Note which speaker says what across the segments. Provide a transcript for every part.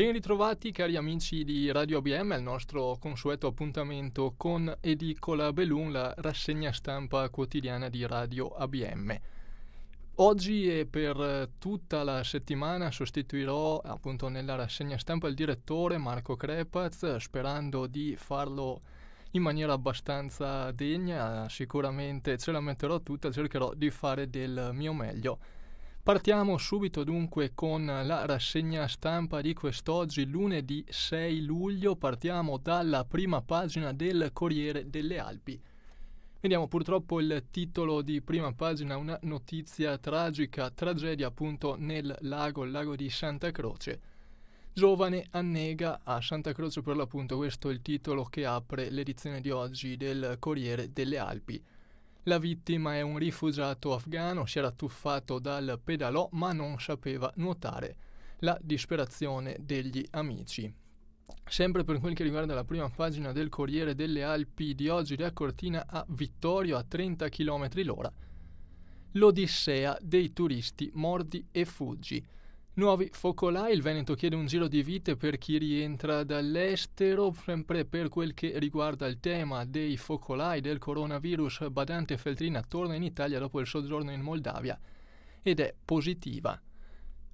Speaker 1: Ben ritrovati cari amici di Radio ABM al nostro consueto appuntamento con Edicola Belun, la rassegna stampa quotidiana di Radio ABM. Oggi e per tutta la settimana sostituirò appunto nella rassegna stampa il direttore Marco Crepaz sperando di farlo in maniera abbastanza degna, sicuramente ce la metterò tutta, cercherò di fare del mio meglio. Partiamo subito dunque con la rassegna stampa di quest'oggi, lunedì 6 luglio. Partiamo dalla prima pagina del Corriere delle Alpi. Vediamo purtroppo il titolo di prima pagina, una notizia tragica, tragedia appunto nel lago, il lago di Santa Croce. Giovane annega a Santa Croce per l'appunto, questo è il titolo che apre l'edizione di oggi del Corriere delle Alpi. La vittima è un rifugiato afgano, si era tuffato dal pedalò ma non sapeva nuotare. La disperazione degli amici. Sempre per quel che riguarda la prima pagina del Corriere delle Alpi di oggi, da Cortina a Vittorio a 30 km l'ora. L'odissea dei turisti mordi e fuggi. Nuovi focolai, il Veneto chiede un giro di vite per chi rientra dall'estero, sempre per quel che riguarda il tema dei focolai del coronavirus, Badante Feltrina torna in Italia dopo il soggiorno in Moldavia ed è positiva.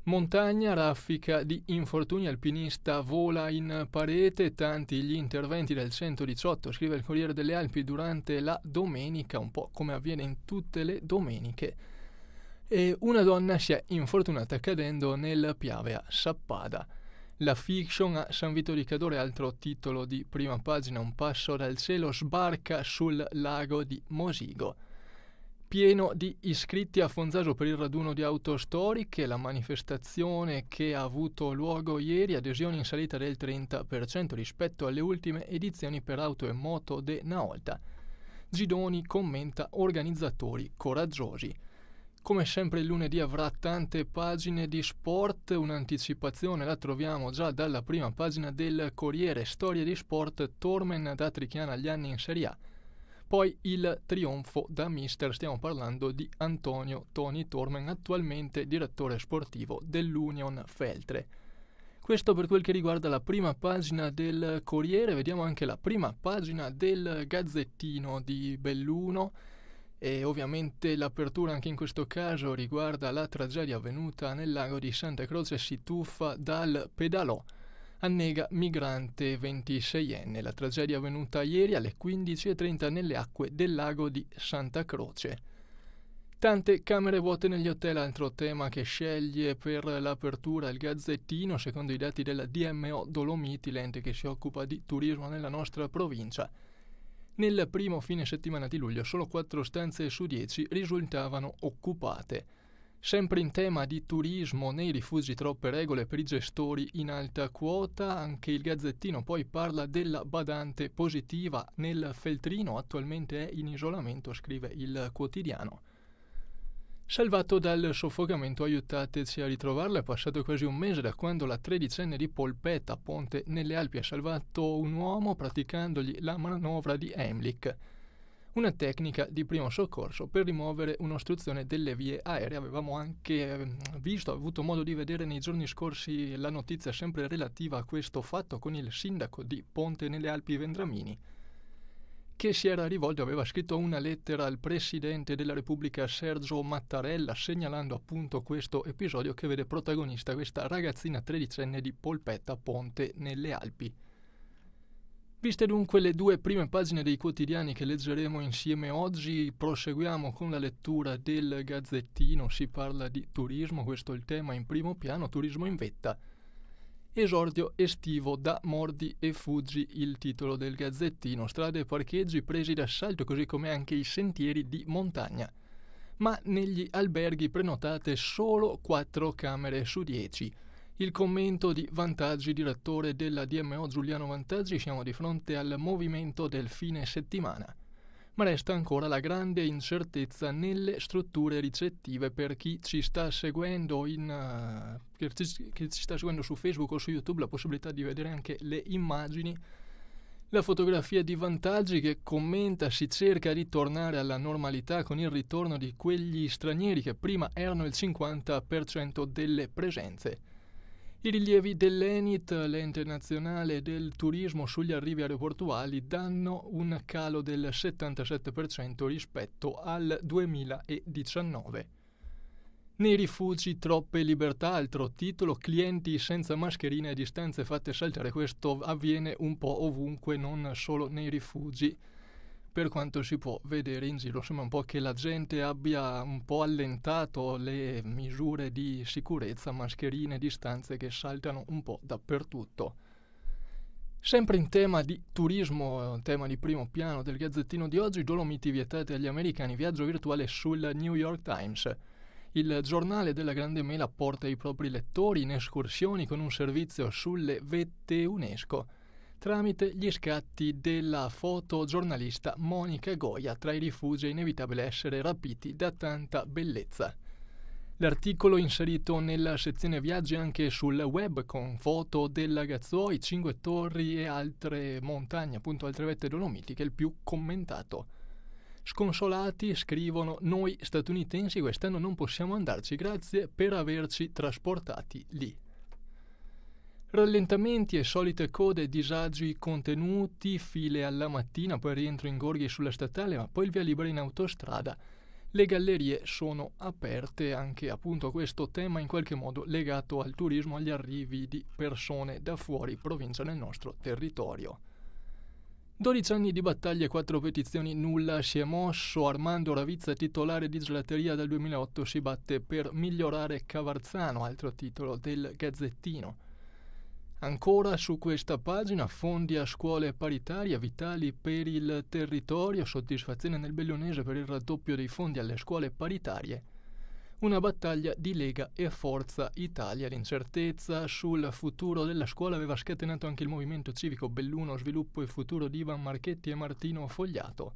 Speaker 1: Montagna, raffica di infortuni, alpinista vola in parete, tanti gli interventi del 118, scrive il Corriere delle Alpi durante la domenica, un po' come avviene in tutte le domeniche e una donna si è infortunata cadendo nel Piave a Sappada. La fiction a San Vito di Cadore, altro titolo di prima pagina, un passo dal cielo, sbarca sul lago di Mosigo. Pieno di iscritti a Fonzaso per il raduno di auto storiche, la manifestazione che ha avuto luogo ieri, adesioni in salita del 30% rispetto alle ultime edizioni per auto e moto de Naolta. Gidoni commenta organizzatori coraggiosi. Come sempre il lunedì avrà tante pagine di sport, un'anticipazione la troviamo già dalla prima pagina del Corriere, storie di sport, Tormen da Trichiana agli anni in Serie A. Poi il trionfo da mister, stiamo parlando di Antonio Toni Tormen, attualmente direttore sportivo dell'Union Feltre. Questo per quel che riguarda la prima pagina del Corriere, vediamo anche la prima pagina del Gazzettino di Belluno e ovviamente l'apertura anche in questo caso riguarda la tragedia avvenuta nel lago di Santa Croce, si tuffa dal pedalò. Annega migrante 26enne. La tragedia avvenuta ieri alle 15.30 nelle acque del lago di Santa Croce. Tante camere vuote negli hotel, altro tema che sceglie per l'apertura il Gazzettino, secondo i dati della DMO Dolomiti, l'ente che si occupa di turismo nella nostra provincia. Nel primo fine settimana di luglio solo 4 stanze su 10 risultavano occupate. Sempre in tema di turismo, nei rifugi troppe regole per i gestori in alta quota, anche il Gazzettino poi parla della badante positiva nel Feltrino, attualmente è in isolamento, scrive il quotidiano. Salvato dal soffocamento, aiutateci a ritrovarlo. È passato quasi un mese da quando la tredicenne di Polpetta Ponte nelle Alpi ha salvato un uomo praticandogli la manovra di Heimlich, una tecnica di primo soccorso per rimuovere un'ostruzione delle vie aeree. Avevamo anche ehm, visto, avuto modo di vedere nei giorni scorsi la notizia sempre relativa a questo fatto con il sindaco di Ponte nelle Alpi Vendramini che si era rivolto, aveva scritto una lettera al Presidente della Repubblica Sergio Mattarella segnalando appunto questo episodio che vede protagonista questa ragazzina tredicenne di Polpetta Ponte nelle Alpi. Viste dunque le due prime pagine dei quotidiani che leggeremo insieme oggi, proseguiamo con la lettura del Gazzettino, si parla di turismo, questo è il tema in primo piano, turismo in vetta. Esordio estivo da Mordi e Fuggi il titolo del gazzettino, strade e parcheggi presi d'assalto così come anche i sentieri di montagna. Ma negli alberghi prenotate solo 4 camere su 10. Il commento di Vantaggi, direttore della DMO Giuliano Vantaggi, siamo di fronte al movimento del fine settimana ma resta ancora la grande incertezza nelle strutture ricettive per chi ci sta seguendo, in, uh, eh, che ci, sta seguendo su Facebook o su YouTube, la possibilità di vedere anche le immagini la fotografia di vantaggi che commenta si cerca di tornare alla normalità con il ritorno di quegli stranieri che prima erano il 50% delle presenze. I rilievi dell'ENIT, l'ente nazionale del turismo sugli arrivi aeroportuali, danno un calo del 77% rispetto al 2019. Nei rifugi troppe libertà, altro titolo, clienti senza mascherina e distanze fatte saltare, questo avviene un po' ovunque, non solo nei rifugi per quanto si può vedere in giro, sembra un po' che la gente abbia un po' allentato le misure di sicurezza, mascherine, distanze che saltano un po' dappertutto. Sempre in tema di turismo, tema di primo piano del gazzettino di oggi, Dolomiti vietate agli americani, viaggio virtuale sul New York Times. Il giornale della Grande Mela porta i propri lettori in escursioni con un servizio sulle vette UNESCO tramite gli scatti della fotogiornalista Monica Goya tra i rifugi è inevitabile essere rapiti da tanta bellezza. L'articolo inserito nella sezione viaggi anche sul web con foto della Gazzoi, Cinque Torri e altre montagne, appunto altre vette dolomitiche, il più commentato. Sconsolati scrivono noi statunitensi quest'anno non possiamo andarci, grazie per averci trasportati lì. Rallentamenti e solite code, disagi contenuti, file alla mattina, poi rientro in gorghi sulla statale, ma poi il via libera in autostrada. Le gallerie sono aperte anche appunto a questo tema in qualche modo legato al turismo, agli arrivi di persone da fuori provincia nel nostro territorio. 12 anni di battaglie, 4 petizioni, nulla si è mosso. Armando Ravizza, titolare di gelateria dal 2008, si batte per migliorare Cavarzano, altro titolo del Gazzettino. Ancora su questa pagina, fondi a scuole paritarie vitali per il territorio, soddisfazione nel Bellunese per il raddoppio dei fondi alle scuole paritarie. Una battaglia di Lega e Forza Italia. L'incertezza sul futuro della scuola aveva scatenato anche il movimento civico Belluno Sviluppo e Futuro di Ivan Marchetti e Martino Fogliato.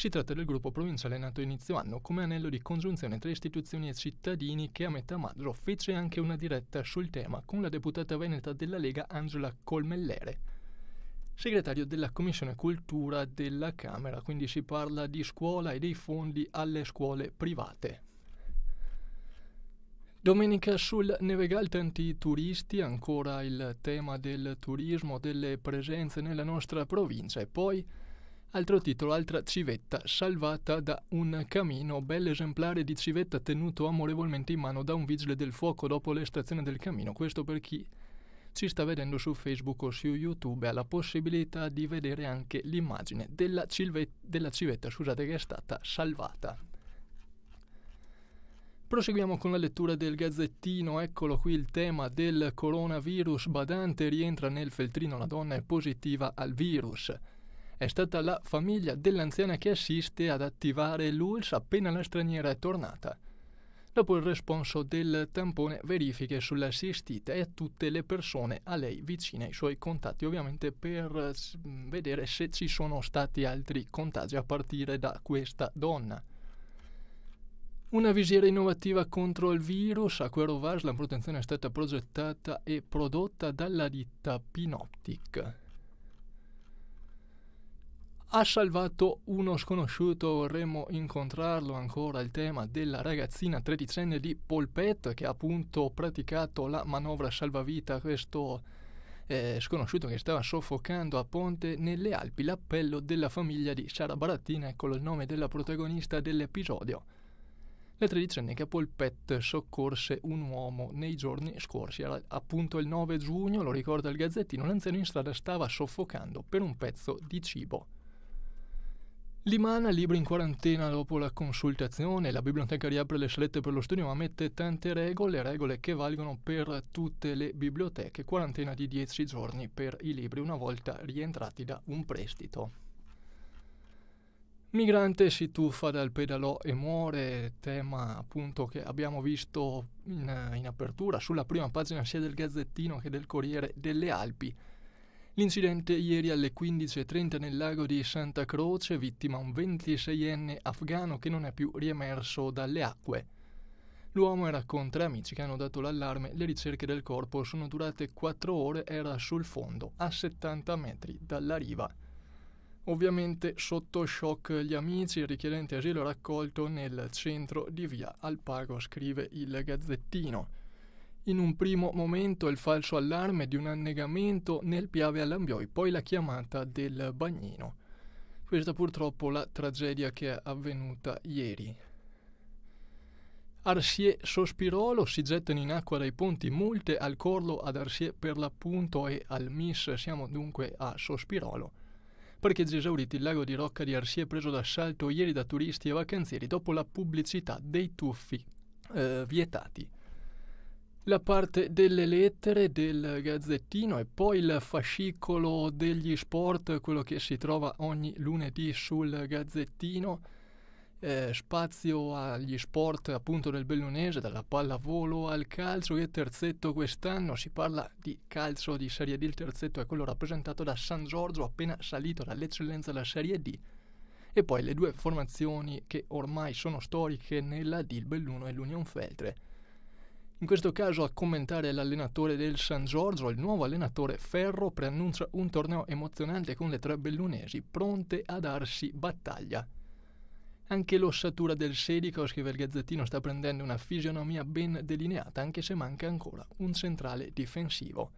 Speaker 1: Si tratta del gruppo provinciale nato inizio anno come anello di congiunzione tra istituzioni e cittadini che a metà maggio fece anche una diretta sul tema con la deputata veneta della Lega Angela Colmellere segretario della Commissione Cultura della Camera, quindi si parla di scuola e dei fondi alle scuole private. Domenica sul Nevegal tanti turisti, ancora il tema del turismo, delle presenze nella nostra provincia e poi Altro titolo, altra civetta salvata da un camino, bel esemplare di civetta tenuto amorevolmente in mano da un vigile del fuoco dopo l'estrazione del camino. Questo per chi ci sta vedendo su Facebook o su YouTube ha la possibilità di vedere anche l'immagine della, cilve- della civetta scusate, che è stata salvata. Proseguiamo con la lettura del gazzettino, eccolo qui il tema del coronavirus, badante rientra nel feltrino, la donna è positiva al virus. È stata la famiglia dell'anziana che assiste ad attivare l'ULS appena la straniera è tornata. Dopo il responso del tampone verifiche sull'assistita e a tutte le persone a lei vicine, i suoi contatti ovviamente per vedere se ci sono stati altri contagi a partire da questa donna. Una visiera innovativa contro il virus, a Quero Vars, la protezione è stata progettata e prodotta dalla ditta Pinoptic ha salvato uno sconosciuto, vorremmo incontrarlo ancora, il tema della ragazzina tredicenne di Polpet che ha appunto praticato la manovra salvavita, questo eh, sconosciuto che stava soffocando a ponte nelle Alpi, l'appello della famiglia di Sara Barattina, ecco il nome della protagonista dell'episodio. La tredicenne che a soccorse un uomo nei giorni scorsi, era appunto il 9 giugno, lo ricorda il Gazzettino, l'anziano in strada stava soffocando per un pezzo di cibo. Limana, libri in quarantena dopo la consultazione, la biblioteca riapre le salette per lo studio ma mette tante regole, regole che valgono per tutte le biblioteche, quarantena di 10 giorni per i libri una volta rientrati da un prestito. Migrante si tuffa dal pedalò e muore, tema appunto che abbiamo visto in, in apertura sulla prima pagina sia del Gazzettino che del Corriere delle Alpi. L'incidente ieri alle 15.30 nel lago di Santa Croce vittima un 26enne afgano che non è più riemerso dalle acque. L'uomo era con tre amici che hanno dato l'allarme, le ricerche del corpo sono durate quattro ore, era sul fondo, a 70 metri dalla riva. Ovviamente sotto shock gli amici, il richiedente asilo raccolto nel centro di via Alpago, scrive il Gazzettino. In un primo momento il falso allarme di un annegamento nel Piave all'Ambioi, poi la chiamata del bagnino. Questa purtroppo la tragedia che è avvenuta ieri. Arsie Sospirolo si gettano in acqua dai ponti, multe al corlo ad Arsie per l'appunto e al Miss, siamo dunque a Sospirolo. Parcheggi esauriti il lago di Rocca di Arsie preso d'assalto ieri da turisti e vacanzieri dopo la pubblicità dei tuffi eh, vietati la parte delle lettere del gazzettino e poi il fascicolo degli sport, quello che si trova ogni lunedì sul gazzettino. Eh, spazio agli sport appunto del bellunese, dalla pallavolo al calcio e terzetto quest'anno si parla di calcio di Serie D, il terzetto è quello rappresentato da San Giorgio appena salito dall'eccellenza della Serie D e poi le due formazioni che ormai sono storiche nella D, il Belluno e l'Union Feltre in questo caso a commentare l'allenatore del San Giorgio, il nuovo allenatore Ferro preannuncia un torneo emozionante con le tre bellunesi pronte a darsi battaglia. Anche l'ossatura del sedico, scrive il Gazzettino, sta prendendo una fisionomia ben delineata, anche se manca ancora un centrale difensivo.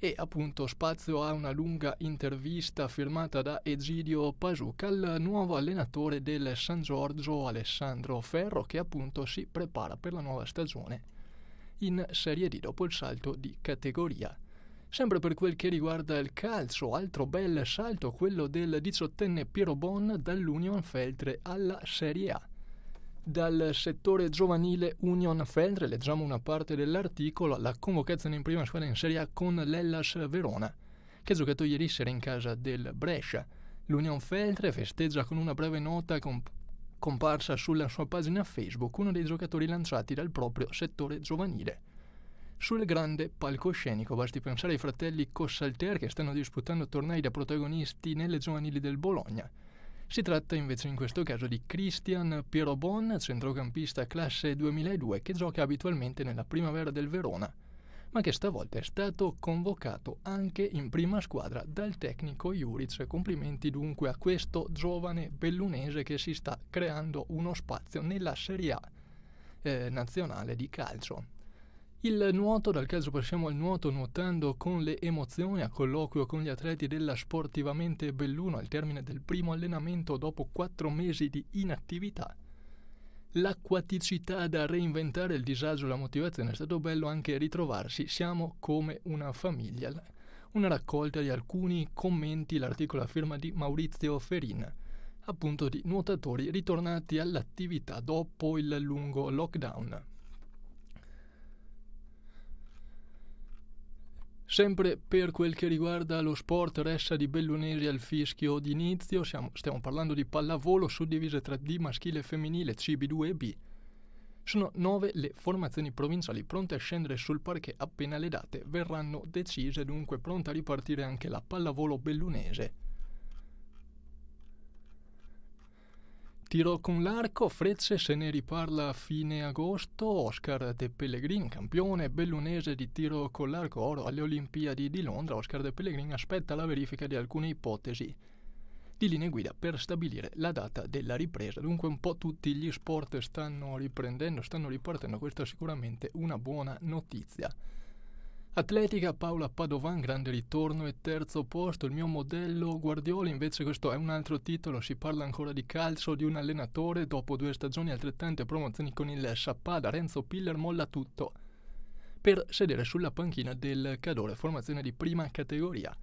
Speaker 1: E appunto spazio a una lunga intervista firmata da Egidio Pasuca, al nuovo allenatore del San Giorgio Alessandro Ferro, che appunto si prepara per la nuova stagione in Serie D dopo il salto di categoria. Sempre per quel che riguarda il calcio, altro bel salto quello del diciottenne Piero Bon dall'Union Feltre alla Serie A. Dal settore giovanile Union Feltre leggiamo una parte dell'articolo la convocazione in prima squadra in Serie A con l'Ellas Verona, che ha giocato ieri sera in casa del Brescia. L'Union Feltre festeggia con una breve nota con comparsa sulla sua pagina Facebook uno dei giocatori lanciati dal proprio settore giovanile. Sul grande palcoscenico basti pensare ai fratelli Cossalter che stanno disputando tornei da protagonisti nelle giovanili del Bologna. Si tratta invece in questo caso di Christian Pierobon, centrocampista classe 2002 che gioca abitualmente nella primavera del Verona ma che stavolta è stato convocato anche in prima squadra dal tecnico Juric. Complimenti dunque a questo giovane bellunese che si sta creando uno spazio nella Serie A eh, nazionale di calcio. Il nuoto, dal calcio passiamo al nuoto nuotando con le emozioni a colloquio con gli atleti della Sportivamente Belluno al termine del primo allenamento dopo quattro mesi di inattività l'acquaticità da reinventare il disagio, e la motivazione, è stato bello anche ritrovarsi, siamo come una famiglia. Una raccolta di alcuni commenti, l'articolo a firma di Maurizio Ferin, appunto di nuotatori ritornati all'attività dopo il lungo lockdown. Sempre per quel che riguarda lo sport, ressa di Bellunesi al fischio d'inizio, stiamo parlando di pallavolo suddivise tra D maschile e femminile, CB2 e B. Sono nove le formazioni provinciali pronte a scendere sul parquet appena le date verranno decise, dunque pronta a ripartire anche la pallavolo bellunese. Tiro con l'arco, Frecce se ne riparla a fine agosto, Oscar De Pellegrin, campione bellunese di tiro con l'arco oro alle Olimpiadi di Londra, Oscar De Pellegrin aspetta la verifica di alcune ipotesi di linee guida per stabilire la data della ripresa. Dunque un po' tutti gli sport stanno riprendendo, stanno ripartendo, questa è sicuramente una buona notizia. Atletica Paola Padovan, grande ritorno e terzo posto, il mio modello Guardiola, invece questo è un altro titolo, si parla ancora di calcio, di un allenatore, dopo due stagioni altrettante promozioni con il Sciappada, Renzo Piller molla tutto per sedere sulla panchina del Cadore, formazione di prima categoria.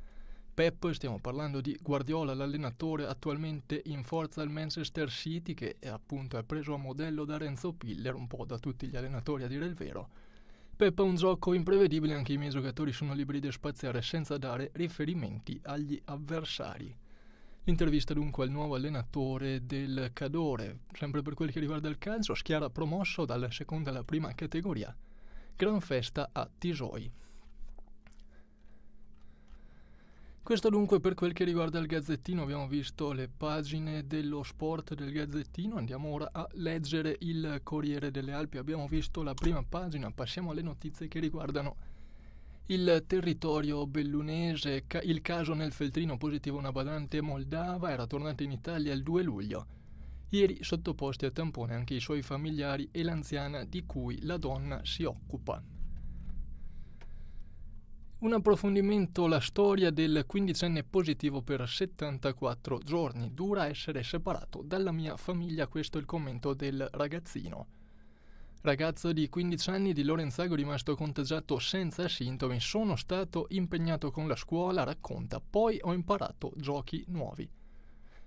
Speaker 1: Pep, stiamo parlando di Guardiola, l'allenatore attualmente in forza al Manchester City, che è appunto è preso a modello da Renzo Piller, un po' da tutti gli allenatori a dire il vero. Peppa è un gioco imprevedibile, anche i miei giocatori sono liberi di spaziare senza dare riferimenti agli avversari. Intervista dunque al nuovo allenatore del Cadore, sempre per quel che riguarda il calcio, Schiara promosso dalla seconda alla prima categoria. Gran festa a Tisoi. Questo dunque per quel che riguarda il Gazzettino, abbiamo visto le pagine dello sport del Gazzettino, andiamo ora a leggere il Corriere delle Alpi, abbiamo visto la prima pagina, passiamo alle notizie che riguardano il territorio bellunese, ca il caso nel Feltrino positivo una badante moldava era tornata in Italia il 2 luglio. Ieri sottoposti a tampone anche i suoi familiari e l'anziana di cui la donna si occupa. Un approfondimento la storia del quindicenne positivo per 74 giorni. Dura essere separato dalla mia famiglia, questo è il commento del ragazzino. Ragazzo di 15 anni di Lorenzago rimasto contagiato senza sintomi, sono stato impegnato con la scuola, racconta, poi ho imparato giochi nuovi.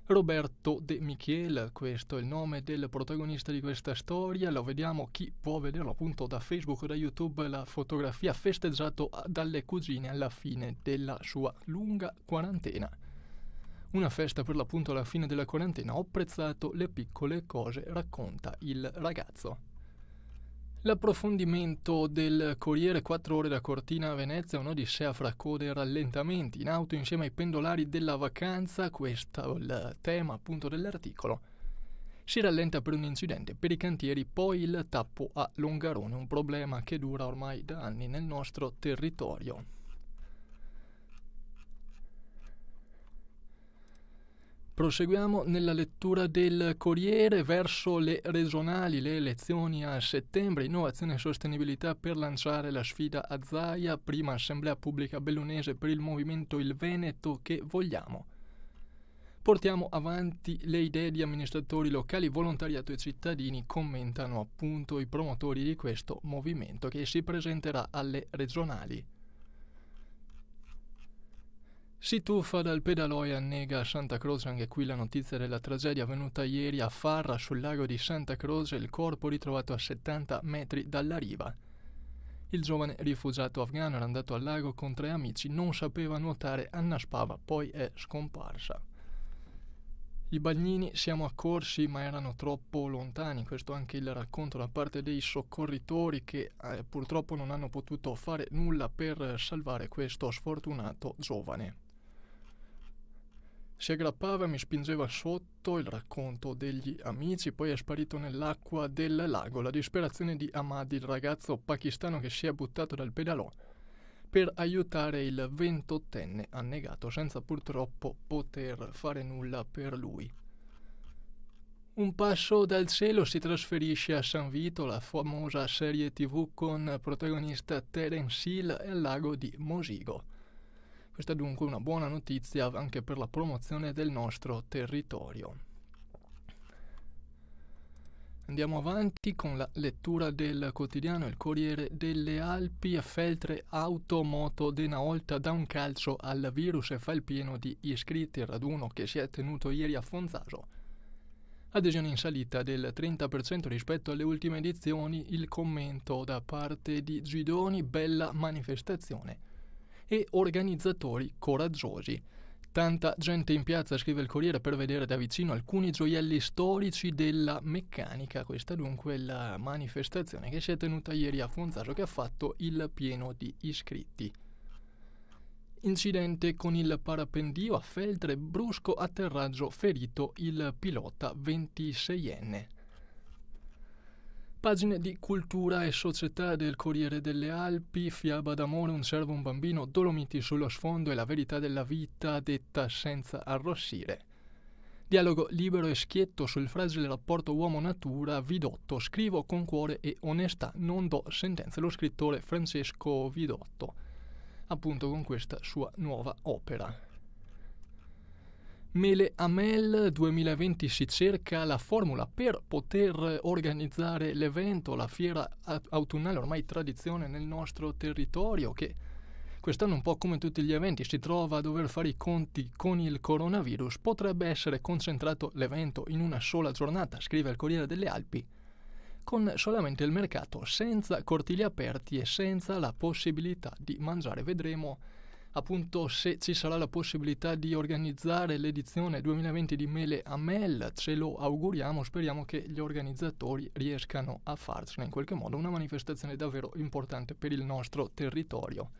Speaker 1: Roberto De Michiel, questo è il nome del protagonista di questa storia, lo vediamo chi può vederlo appunto da Facebook o da YouTube, la fotografia festeggiato dalle cugine alla fine della sua lunga quarantena. Una festa per l'appunto alla fine della quarantena, ho apprezzato le piccole cose, racconta il ragazzo. L'approfondimento del Corriere 4 ore da Cortina a Venezia, un'odissea fra code e rallentamenti, in auto insieme ai pendolari della vacanza, questo è il tema appunto dell'articolo. Si rallenta per un incidente, per i cantieri poi il tappo a Longarone, un problema che dura ormai da anni nel nostro territorio. Proseguiamo nella lettura del Corriere verso le regionali, le elezioni a settembre, innovazione e sostenibilità per lanciare la sfida a Zaia, prima assemblea pubblica bellunese per il movimento Il Veneto che vogliamo. Portiamo avanti le idee di amministratori locali, volontariato e cittadini, commentano appunto i promotori di questo movimento che si presenterà alle regionali. Si tuffa dal pedalò e annega a Santa Croce anche qui la notizia della tragedia avvenuta ieri a Farra sul lago di Santa Croce, il corpo ritrovato a 70 metri dalla riva. Il giovane rifugiato afghano era andato al lago con tre amici, non sapeva nuotare, annaspava, poi è scomparsa. I bagnini siamo accorsi ma erano troppo lontani, questo anche il racconto da parte dei soccorritori che eh, purtroppo non hanno potuto fare nulla per salvare questo sfortunato giovane. Si aggrappava e mi spingeva sotto il racconto degli amici, poi è sparito nell'acqua del lago. La disperazione di Ahmad, il ragazzo pakistano che si è buttato dal pedalò per aiutare il ventottenne annegato, senza purtroppo poter fare nulla per lui. Un passo dal cielo si trasferisce a San Vito, la famosa serie tv con protagonista Terence Hill e il lago di Mosigo. Questa è dunque una buona notizia anche per la promozione del nostro territorio. Andiamo avanti con la lettura del quotidiano Il Corriere delle Alpi, Feltre Automoto Dena Olta da un calcio al virus e fa il pieno di iscritti al raduno che si è tenuto ieri a Fonzaso. Adesione in salita del 30% rispetto alle ultime edizioni, il commento da parte di Gidoni, bella manifestazione e organizzatori coraggiosi. Tanta gente in piazza, scrive il Corriere, per vedere da vicino alcuni gioielli storici della meccanica. Questa dunque è la manifestazione che si è tenuta ieri a Fonzaso che ha fatto il pieno di iscritti. Incidente con il parapendio a Feltre, brusco atterraggio ferito il pilota 26enne. Pagine di cultura e società del Corriere delle Alpi, Fiaba d'amore, un servo, un bambino, Dolomiti sullo sfondo e la verità della vita detta senza arrossire. Dialogo libero e schietto sul fragile rapporto uomo-natura, Vidotto, scrivo con cuore e onestà, non do sentenze, lo scrittore Francesco Vidotto, appunto con questa sua nuova opera. Mele Amel 2020 si cerca la formula per poter organizzare l'evento, la fiera autunnale, ormai tradizione nel nostro territorio, che quest'anno un po' come tutti gli eventi si trova a dover fare i conti con il coronavirus, potrebbe essere concentrato l'evento in una sola giornata, scrive il Corriere delle Alpi, con solamente il mercato, senza cortili aperti e senza la possibilità di mangiare. Vedremo appunto se ci sarà la possibilità di organizzare l'edizione 2020 di Mele a Mel, ce lo auguriamo, speriamo che gli organizzatori riescano a farcela in qualche modo una manifestazione davvero importante per il nostro territorio.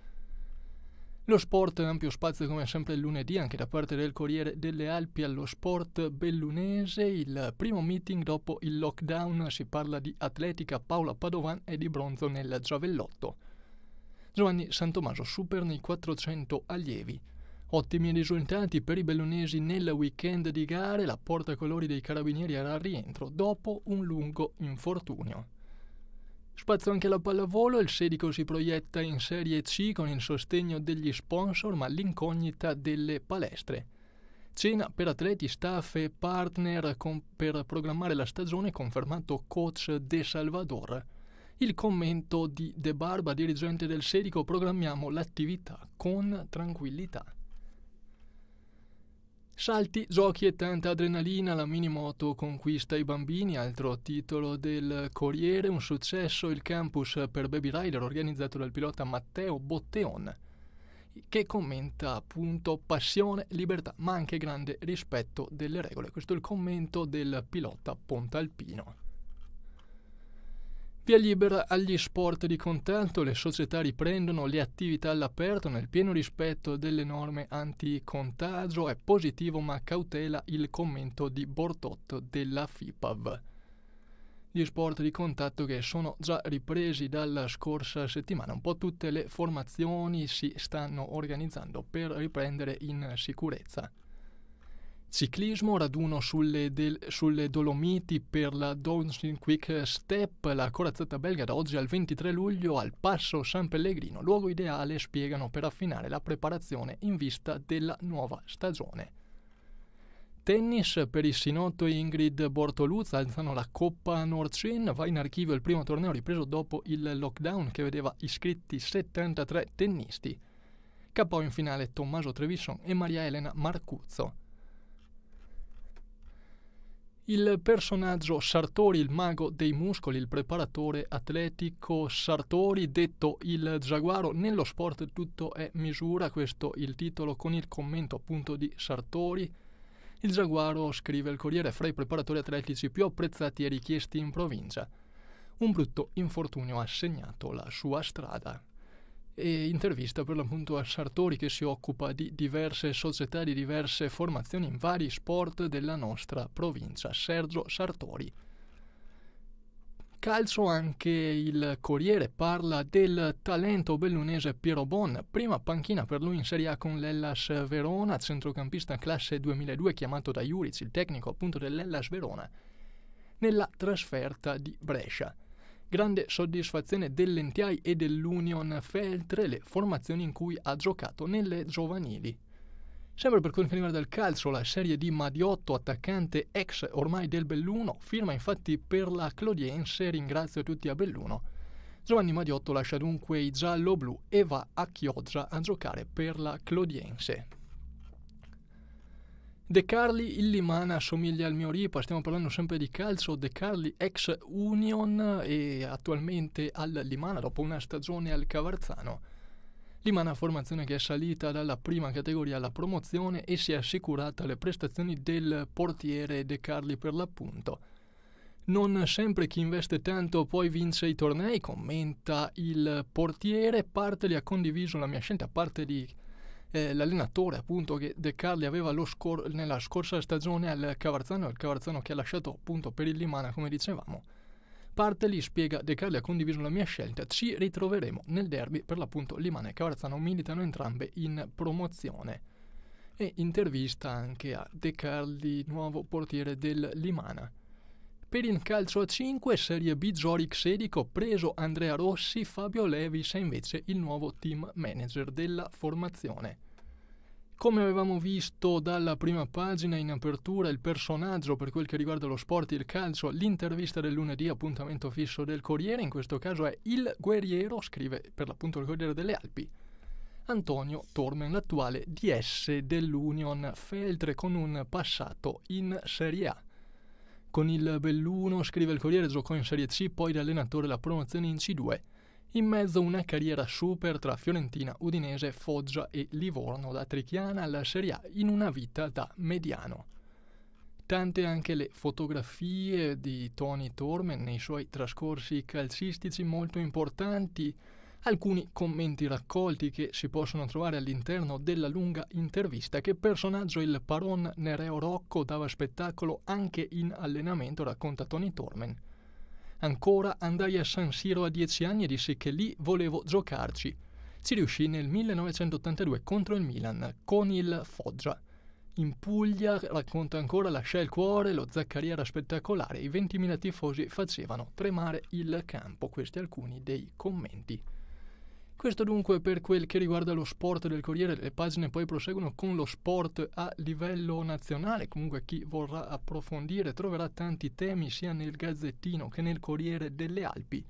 Speaker 1: Lo sport, ampio spazio come sempre il lunedì anche da parte del Corriere delle Alpi allo sport bellunese, il primo meeting dopo il lockdown si parla di atletica Paola Padovan e di bronzo nel giavellotto. Giovanni Santomaso superano i 400 allievi. Ottimi risultati per i bellonesi nel weekend di gare, la porta colori dei carabinieri era al rientro dopo un lungo infortunio. Spazio anche alla pallavolo, il Sedico si proietta in Serie C con il sostegno degli sponsor ma l'incognita delle palestre. Cena per atleti, staff e partner con, per programmare la stagione confermato coach De Salvador. Il commento di De Barba, dirigente del Serico, programmiamo l'attività con tranquillità. Salti, giochi e tanta adrenalina, la mini moto conquista i bambini, altro titolo del Corriere, un successo il campus per Baby Rider organizzato dal pilota Matteo Botteon, che commenta appunto passione, libertà, ma anche grande rispetto delle regole. Questo è il commento del pilota Pontalpino. Via libera agli sport di contatto, le società riprendono le attività all'aperto nel pieno rispetto delle norme anticontagio, è positivo ma cautela il commento di Bortotto della FIPAV. Gli sport di contatto che sono già ripresi dalla scorsa settimana, un po' tutte le formazioni si stanno organizzando per riprendere in sicurezza. Ciclismo, raduno sulle, del, sulle Dolomiti per la Dancing Quick Step, la corazzata belga da oggi al 23 luglio al Passo San Pellegrino, luogo ideale, spiegano, per affinare la preparazione in vista della nuova stagione tennis per il Sinotto Ingrid Bortoluz alzano la Coppa Norcin, va in archivio il primo torneo ripreso dopo il lockdown che vedeva iscritti 73 tennisti. KO in finale Tommaso Trevisan e Maria Elena Marcuzzo il personaggio Sartori, il mago dei muscoli, il preparatore atletico Sartori, detto il giaguaro, nello sport tutto è misura, questo il titolo con il commento appunto di Sartori. Il giaguaro, scrive il Corriere, fra i preparatori atletici più apprezzati e richiesti in provincia. Un brutto infortunio ha segnato la sua strada e intervista per l'appunto a Sartori che si occupa di diverse società, di diverse formazioni in vari sport della nostra provincia, Sergio Sartori. Calcio anche il Corriere parla del talento bellunese Piero Bon, prima panchina per lui in Serie A con l'Ellas Verona, centrocampista classe 2002 chiamato da Juric, il tecnico appunto dell'Ellas Verona, nella trasferta di Brescia. Grande soddisfazione dell'Entiai e dell'Union Feltre, le formazioni in cui ha giocato nelle giovanili. Sempre per quanto riguarda il calcio, la serie di Madiotto, attaccante ex ormai del Belluno, firma infatti per la Clodiense, ringrazio tutti a Belluno. Giovanni Madiotto lascia dunque i giallo-blu e va a Chioggia a giocare per la Clodiense. De Carli Illimana assomiglia al mio Ripa, stiamo parlando sempre di calcio, De Carli ex Union e attualmente al Limana dopo una stagione al Cavarzano. Limana formazione che è salita dalla prima categoria alla promozione e si è assicurata le prestazioni del portiere De Carli per l'appunto. Non sempre chi investe tanto poi vince i tornei, commenta il portiere, parte li ha condiviso la mia scelta, parte di eh, l'allenatore appunto che De Carli aveva scor- nella scorsa stagione al Cavarzano, il Cavarzano che ha lasciato appunto per il Limana come dicevamo, parte lì spiega De Carli ha condiviso la mia scelta, ci ritroveremo nel derby per l'appunto Limana e Cavarzano militano entrambe in promozione e intervista anche a De Carli, nuovo portiere del Limana. Per il calcio a 5, Serie B Zoric Sedico, preso Andrea Rossi, Fabio Levis è invece il nuovo team manager della formazione. Come avevamo visto dalla prima pagina in apertura, il personaggio per quel che riguarda lo sport il calcio, l'intervista del lunedì, appuntamento fisso del Corriere, in questo caso è Il Guerriero, scrive per l'appunto il Corriere delle Alpi. Antonio Tormen, l'attuale DS dell'Union Feltre con un passato in Serie A. Con il Belluno, scrive il Corriere, giocò in Serie C, poi da allenatore la promozione in C2. In mezzo una carriera super tra Fiorentina, Udinese, Foggia e Livorno, da Trichiana alla Serie A, in una vita da mediano. Tante anche le fotografie di Tony Tormen nei suoi trascorsi calcistici molto importanti, alcuni commenti raccolti che si possono trovare all'interno della lunga intervista che personaggio il paron Nereo Rocco dava spettacolo anche in allenamento, racconta Tony Tormen. Ancora andai a San Siro a dieci anni e dissi che lì volevo giocarci. Ci riuscì nel 1982 contro il Milan, con il Foggia. In Puglia racconta ancora lasciai il cuore, lo Zaccaria era spettacolare, i 20.000 tifosi facevano tremare il campo, questi alcuni dei commenti. Questo dunque per quel che riguarda lo sport del Corriere, le pagine poi proseguono con lo sport a livello nazionale, comunque chi vorrà approfondire troverà tanti temi sia nel Gazzettino che nel Corriere delle Alpi.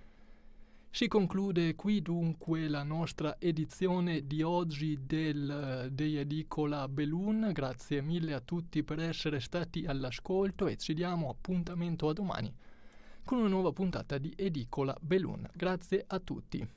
Speaker 1: Si conclude qui dunque la nostra edizione di oggi del, dei Edicola Belun, grazie mille a tutti per essere stati all'ascolto e ci diamo appuntamento a domani con una nuova puntata di Edicola Belun. Grazie a tutti.